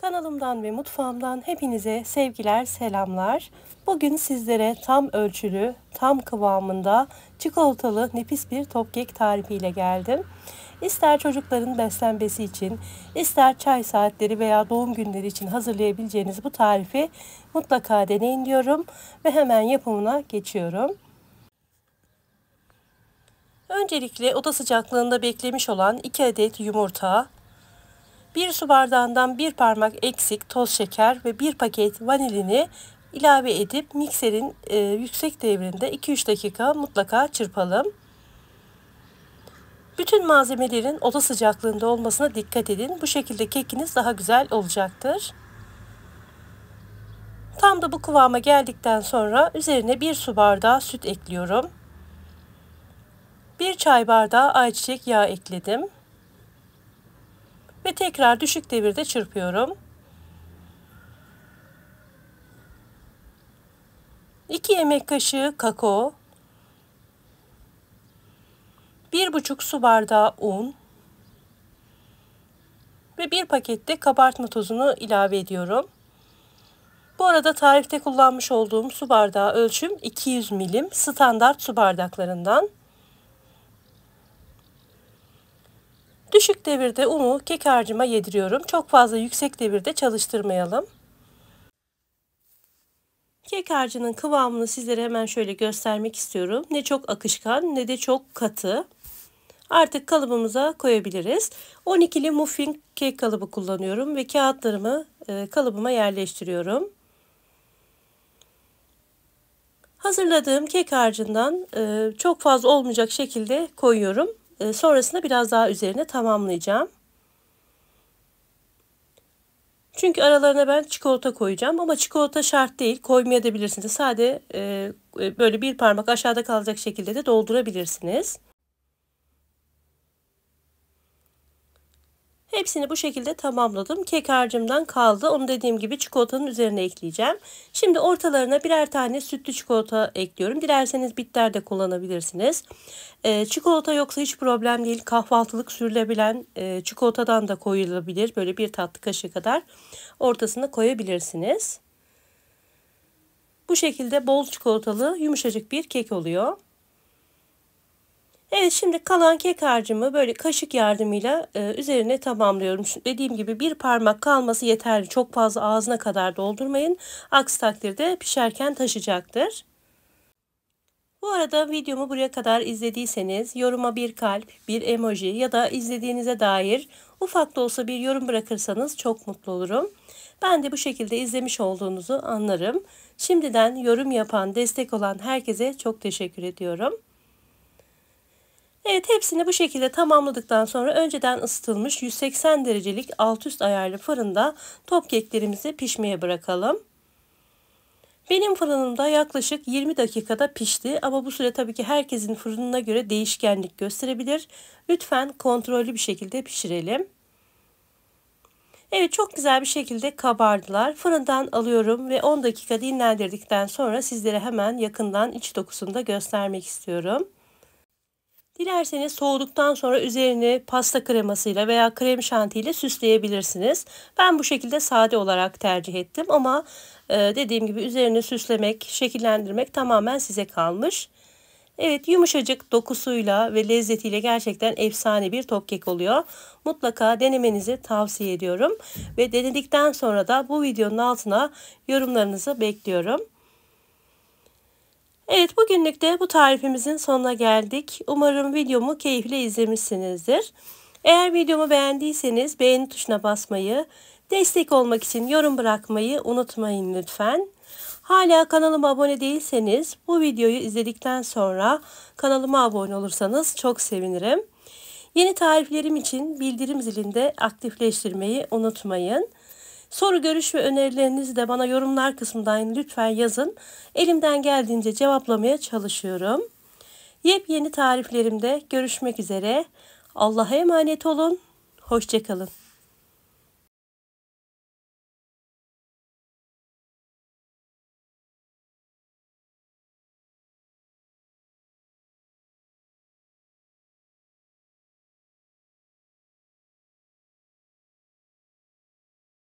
Kanalımdan ve mutfağımdan hepinize sevgiler, selamlar. Bugün sizlere tam ölçülü, tam kıvamında çikolatalı nefis bir topkek tarifiyle geldim. İster çocukların beslenmesi için, ister çay saatleri veya doğum günleri için hazırlayabileceğiniz bu tarifi mutlaka deneyin diyorum ve hemen yapımına geçiyorum. Öncelikle oda sıcaklığında beklemiş olan 2 adet yumurta, 1 su bardağından 1 parmak eksik toz şeker ve 1 paket vanilini ilave edip mikserin e, yüksek devrinde 2-3 dakika mutlaka çırpalım. Bütün malzemelerin oda sıcaklığında olmasına dikkat edin. Bu şekilde kekiniz daha güzel olacaktır. Tam da bu kıvama geldikten sonra üzerine 1 su bardağı süt ekliyorum. 1 çay bardağı ayçiçek yağı ekledim ve tekrar düşük devirde çırpıyorum. 2 yemek kaşığı kakao, buçuk su bardağı un ve bir pakette kabartma tozunu ilave ediyorum. Bu arada tarifte kullanmış olduğum su bardağı ölçüm 200 milim standart su bardaklarından. Düşük devirde unu kek harcıma yediriyorum. Çok fazla yüksek devirde çalıştırmayalım. Kek harcının kıvamını sizlere hemen şöyle göstermek istiyorum. Ne çok akışkan ne de çok katı. Artık kalıbımıza koyabiliriz. 12'li muffin kek kalıbı kullanıyorum ve kağıtlarımı e, kalıbıma yerleştiriyorum. Hazırladığım kek harcından e, çok fazla olmayacak şekilde koyuyorum. Ee, sonrasında biraz daha üzerine tamamlayacağım. Çünkü aralarına ben çikolata koyacağım ama çikolata şart değil. Koymayabilirsiniz. Sade e, e, böyle bir parmak aşağıda kalacak şekilde de doldurabilirsiniz. Hepsini bu şekilde tamamladım. Kek harcımdan kaldı. Onu dediğim gibi çikolatanın üzerine ekleyeceğim. Şimdi ortalarına birer tane sütlü çikolata ekliyorum. Dilerseniz bitter de kullanabilirsiniz. E, çikolata yoksa hiç problem değil. Kahvaltılık sürülebilen e, çikolatadan da koyulabilir. Böyle bir tatlı kaşığı kadar ortasına koyabilirsiniz. Bu şekilde bol çikolatalı yumuşacık bir kek oluyor. Evet şimdi kalan kek harcımı böyle kaşık yardımıyla e, üzerine tamamlıyorum. Şimdi dediğim gibi bir parmak kalması yeterli. Çok fazla ağzına kadar doldurmayın. Aksi takdirde pişerken taşacaktır. Bu arada videomu buraya kadar izlediyseniz yoruma bir kalp, bir emoji ya da izlediğinize dair ufak da olsa bir yorum bırakırsanız çok mutlu olurum. Ben de bu şekilde izlemiş olduğunuzu anlarım. Şimdiden yorum yapan, destek olan herkese çok teşekkür ediyorum. Evet hepsini bu şekilde tamamladıktan sonra önceden ısıtılmış 180 derecelik alt üst ayarlı fırında top keklerimizi pişmeye bırakalım. Benim fırınımda yaklaşık 20 dakikada pişti ama bu süre tabii ki herkesin fırınına göre değişkenlik gösterebilir. Lütfen kontrollü bir şekilde pişirelim. Evet çok güzel bir şekilde kabardılar. Fırından alıyorum ve 10 dakika dinlendirdikten sonra sizlere hemen yakından iç dokusunu da göstermek istiyorum. Dilerseniz soğuduktan sonra üzerini pasta kremasıyla veya krem şantiyle süsleyebilirsiniz. Ben bu şekilde sade olarak tercih ettim ama e, dediğim gibi üzerini süslemek, şekillendirmek tamamen size kalmış. Evet yumuşacık dokusuyla ve lezzetiyle gerçekten efsane bir top kek oluyor. Mutlaka denemenizi tavsiye ediyorum. Ve denedikten sonra da bu videonun altına yorumlarınızı bekliyorum. Evet bugünlük de bu tarifimizin sonuna geldik. Umarım videomu keyifle izlemişsinizdir. Eğer videomu beğendiyseniz beğeni tuşuna basmayı, destek olmak için yorum bırakmayı unutmayın lütfen. Hala kanalıma abone değilseniz bu videoyu izledikten sonra kanalıma abone olursanız çok sevinirim. Yeni tariflerim için bildirim zilinde aktifleştirmeyi unutmayın. Soru, görüş ve önerilerinizi de bana yorumlar kısmından lütfen yazın. Elimden geldiğince cevaplamaya çalışıyorum. Yepyeni tariflerimde görüşmek üzere. Allah'a emanet olun. Hoşçakalın.